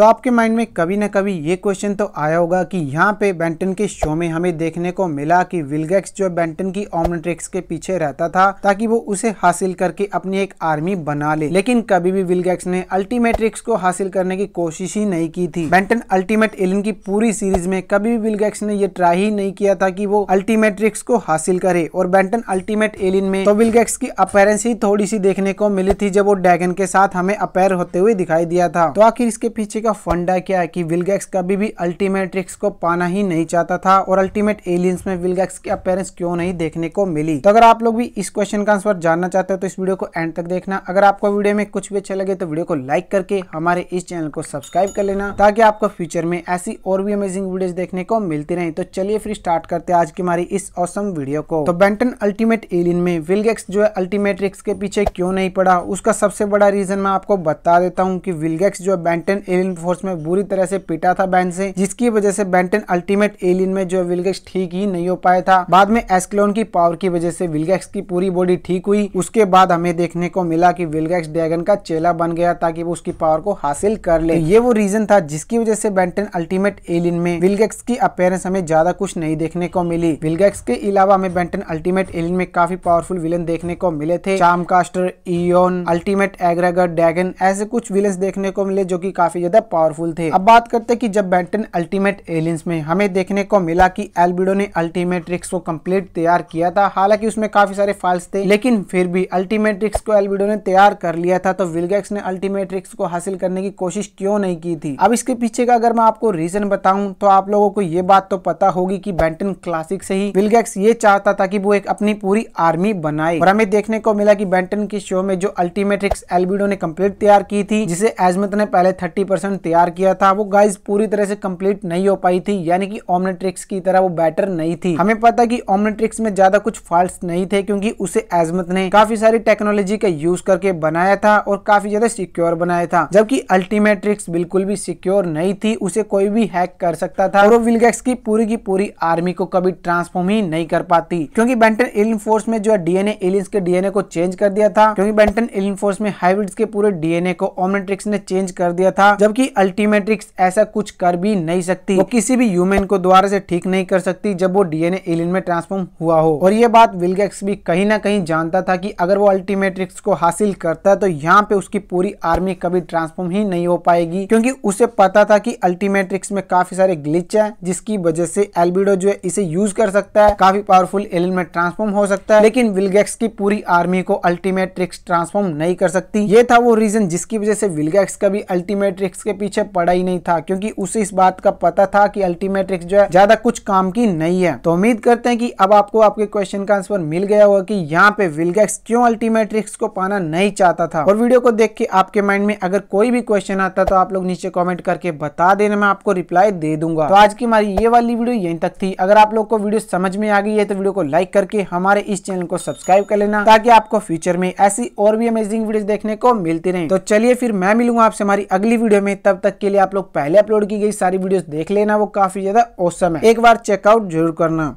तो आपके माइंड में कभी ना कभी ये क्वेश्चन तो आया होगा कि यहाँ पे बैंटन के शो में हमें देखने को मिला कि विलगेक्स जो बैंटन की ओमनिट्रिक्स के पीछे रहता था ताकि वो उसे हासिल करके अपनी एक आर्मी बना ले लेकिन कभी भी विलगेक्स ने अल्टीमेट्रिक्स को हासिल करने की कोशिश ही नहीं की थी बैंटन अल्टीमेट एलिन की पूरी सीरीज में कभी भी विलगेक्स ने ये ट्राई ही नहीं किया था कि वो अल्टीमेट्रिक्स को हासिल करे और बैंटन अल्टीमेट एलिन में तो विलगेक्स की अपेरेंस ही थोड़ी सी देखने को मिली थी जब वो डैगन के साथ हमें अपेयर होते हुए दिखाई दिया था तो आखिर इसके पीछे का का फंडा क्या है कि विलगैक्स कभी भी अल्टीमेट रिक्स को पाना ही नहीं चाहता था और अल्टीमेट एलियंस में विलगैक्स की अपेयरेंस क्यों नहीं देखने को मिली तो अगर आप लोग भी इस क्वेश्चन का आंसर जानना चाहते हो तो इस वीडियो को एंड तक देखना अगर आपको वीडियो में कुछ भी अच्छा लगे तो वीडियो को लाइक करके हमारे इस चैनल को सब्सक्राइब कर लेना ताकि आपको फ्यूचर में ऐसी और भी अमेजिंग वीडियो देखने को मिलती रहे तो चलिए फिर स्टार्ट करते आज की हमारी इस औसम वीडियो को तो बेंटन अल्टीमेट एलियन में विलगैक्स जो है अल्टीमेट रिक्स के पीछे क्यों नहीं पड़ा उसका सबसे बड़ा रीजन मैं आपको बता देता हूँ की विलगैक्स जो है बैंटन एलियन रेसिंग फोर्स में बुरी तरह से पीटा था बैन से जिसकी वजह से बैंटन अल्टीमेट एलियन में जो विलगेक्स ठीक ही नहीं हो पाया था बाद में एस्कलोन की पावर की वजह से विलगेक्स की पूरी बॉडी ठीक हुई उसके बाद हमें देखने को मिला की विलगेक्स डैगन का चेला बन गया ताकि वो उसकी पावर को हासिल कर ले तो ये वो रीजन था जिसकी वजह से बैंटन अल्टीमेट एलियन में विलगेक्स की अपेयरेंस हमें ज्यादा कुछ नहीं देखने को मिली विलगेक्स के अलावा हमें बैंटन अल्टीमेट एलियन में काफी पावरफुल विलन देखने को मिले थे चामकास्टर इन अल्टीमेट एग्रेगर डैगन ऐसे कुछ विलन देखने को मिले जो की काफी ज्यादा ज्यादा पावरफुल थे अब बात करते हैं कि जब बैंटन अल्टीमेट एलियंस में हमें देखने को मिला कि एल्बिडो ने अल्टीमेट रिक्स को कंप्लीट तैयार किया था हालांकि उसमें काफी सारे फॉल्स थे लेकिन फिर भी अल्टीमेट रिक्स को एल्बिडो ने तैयार कर लिया था तो विलगेक्स ने अल्टीमेट रिक्स को हासिल करने की कोशिश क्यों नहीं की थी अब इसके पीछे का अगर मैं आपको रीजन बताऊं तो आप लोगों को ये बात तो पता होगी की बैंटन क्लासिक से ही विलगेक्स ये चाहता था कि वो एक अपनी पूरी आर्मी बनाए और हमें देखने को मिला की बैंटन की शो में जो अल्टीमेट रिक्स एल्बिडो ने कम्प्लीट तैयार की थी जिसे एजमत ने पहले थर्टी सोल्यूशन तैयार किया था वो गाइज पूरी तरह से कंप्लीट नहीं हो पाई थी यानी कि ओमनेट्रिक्स की तरह वो बेटर नहीं थी हमें पता कि ओमनेट्रिक्स में ज्यादा कुछ फॉल्ट नहीं थे क्योंकि उसे एजमत ने काफी सारी टेक्नोलॉजी का यूज करके बनाया था और काफी ज्यादा सिक्योर बनाया था जबकि अल्टीमेट्रिक्स बिल्कुल भी सिक्योर नहीं थी उसे कोई भी हैक कर सकता था और विलगेक्स की पूरी की पूरी आर्मी को कभी ट्रांसफॉर्म ही नहीं कर पाती क्योंकि बेंटन एलियन फोर्स में जो डीएनए एलियंस के डीएनए को चेंज कर दिया था क्योंकि बेंटन एलियन फोर्स में हाइब्रिड्स के पूरे डीएनए को ओमनेट्रिक्स ने चेंज कर दिया था जबकि क्योंकि अल्टीमेट्रिक्स ऐसा कुछ कर भी नहीं सकती वो किसी भी ह्यूमन को द्वारा से ठीक नहीं कर सकती जब वो डीएनए एलियन में ट्रांसफॉर्म हुआ हो और ये बात विलगेक्स भी कहीं ना कहीं जानता था कि अगर वो अल्टीमेट्रिक्स को हासिल करता है तो यहाँ पे उसकी पूरी आर्मी कभी ट्रांसफॉर्म ही नहीं हो पाएगी क्योंकि उसे पता था की अल्टीमेट्रिक्स में काफी सारे ग्लिच है जिसकी वजह से एलबीडो जो है इसे यूज कर सकता है काफी पावरफुल एलियन में ट्रांसफॉर्म हो सकता है लेकिन विलगेक्स की पूरी आर्मी को अल्टीमेट्रिक्स ट्रांसफॉर्म नहीं कर सकती ये था वो रीजन जिसकी वजह से विलगेक्स का भी अल्टीमेट्रिक्स उसके पीछे पड़ा ही नहीं था क्योंकि उसे इस बात का पता था कि अल्टीमेट्रिक्स जो है ज्यादा कुछ काम की नहीं है तो उम्मीद करते हैं कि अब आपको आपके क्वेश्चन का आंसर मिल गया होगा कि यहाँ पे विलगैक्स क्यों अल्टीमेट्रिक्स को पाना नहीं चाहता था और वीडियो को देख के आपके माइंड में अगर कोई भी क्वेश्चन आता तो आप लोग नीचे कॉमेंट करके बता देना मैं आपको रिप्लाई दे दूंगा तो आज की हमारी ये वाली वीडियो यहीं तक थी अगर आप लोग को वीडियो समझ में आ गई है तो वीडियो को लाइक करके हमारे इस चैनल को सब्सक्राइब कर लेना ताकि आपको फ्यूचर में ऐसी और भी अमेजिंग वीडियो देखने को मिलती रहे तो चलिए फिर मैं मिलूंगा आपसे हमारी अगली वीडियो में तब तक के लिए आप लोग पहले अपलोड की गई सारी वीडियोस देख लेना वो काफी ज्यादा औसम है एक बार चेकआउट जरूर करना